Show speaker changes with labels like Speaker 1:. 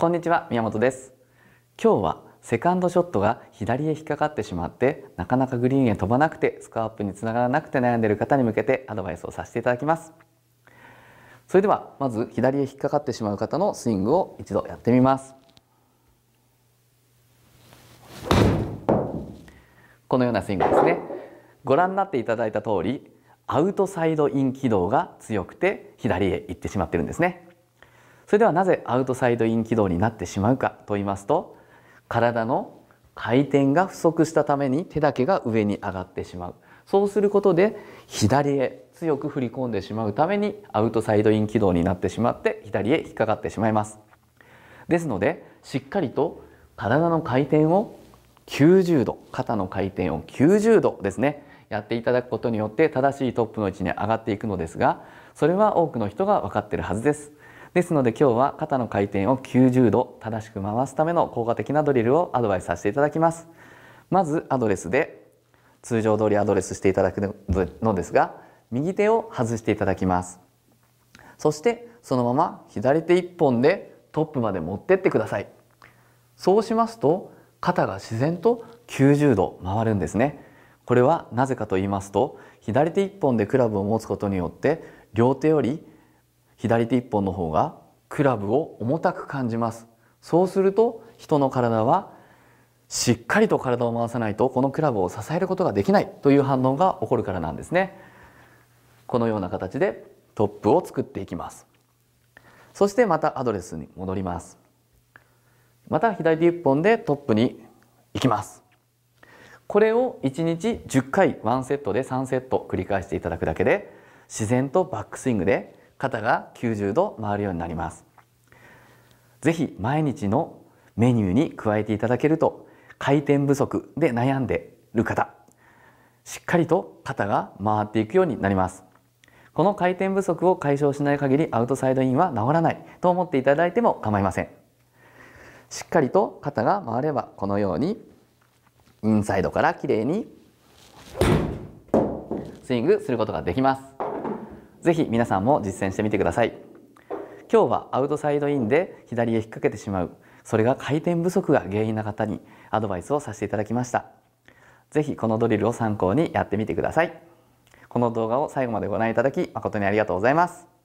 Speaker 1: こんにちは宮本です今日はセカンドショットが左へ引っかかってしまってなかなかグリーンへ飛ばなくてスコアアップにつながらなくて悩んでいる方に向けてアドバイスをさせていただきますそれではまず左へ引っかかってしまう方のスイングを一度やってみますこのようなスイングですねご覧になっていただいた通りアウトサイドイン軌道が強くて左へ行ってしまってるんですねそれではなぜアウトサイドイン軌道になってしまうかと言いますと体の回転が不足したために手だけが上に上がってしまうそうすることで左へ強く振り込んでしまうためにアウトサイドイン軌道になってしまって左へ引っかかってしまいますですのでしっかりと体の回転を90度肩の回転を90度ですねやっていただくことによって正しいトップの位置に上がっていくのですがそれは多くの人が分かってるはずですですので今日は肩の回転を90度正しく回すための効果的なドリルをアドバイスさせていただきますまずアドレスで通常通りアドレスしていただくのですが右手を外していただきますそしてそのまま左手一本でトップまで持ってってくださいそうしますと肩が自然と90度回るんですねこれはなぜかと言いますと左手一本でクラブを持つことによって両手より左手一本の方がクラブを重たく感じますそうすると人の体はしっかりと体を回さないとこのクラブを支えることができないという反応が起こるからなんですねこのような形でトップを作っていきますそしてまたアドレスに戻りますまた左手一本でトップに行きますこれを1日10回1セットで3セット繰り返していただくだけで自然とバックスイングで肩が90度回るようになります。ぜひ毎日のメニューに加えていただけると回転不足で悩んでいる方しっかりと肩が回っていくようになりますこの回転不足を解消しない限りアウトサイドインは治らないと思っていただいても構いませんしっかりと肩が回ればこのようにインサイドからきれいにスイングすることができますぜひ皆さんも実践してみてください今日はアウトサイドインで左へ引っ掛けてしまうそれが回転不足が原因な方にアドバイスをさせていただきましたぜひこのドリルを参考にやってみてくださいこの動画を最後までご覧いただき誠にありがとうございます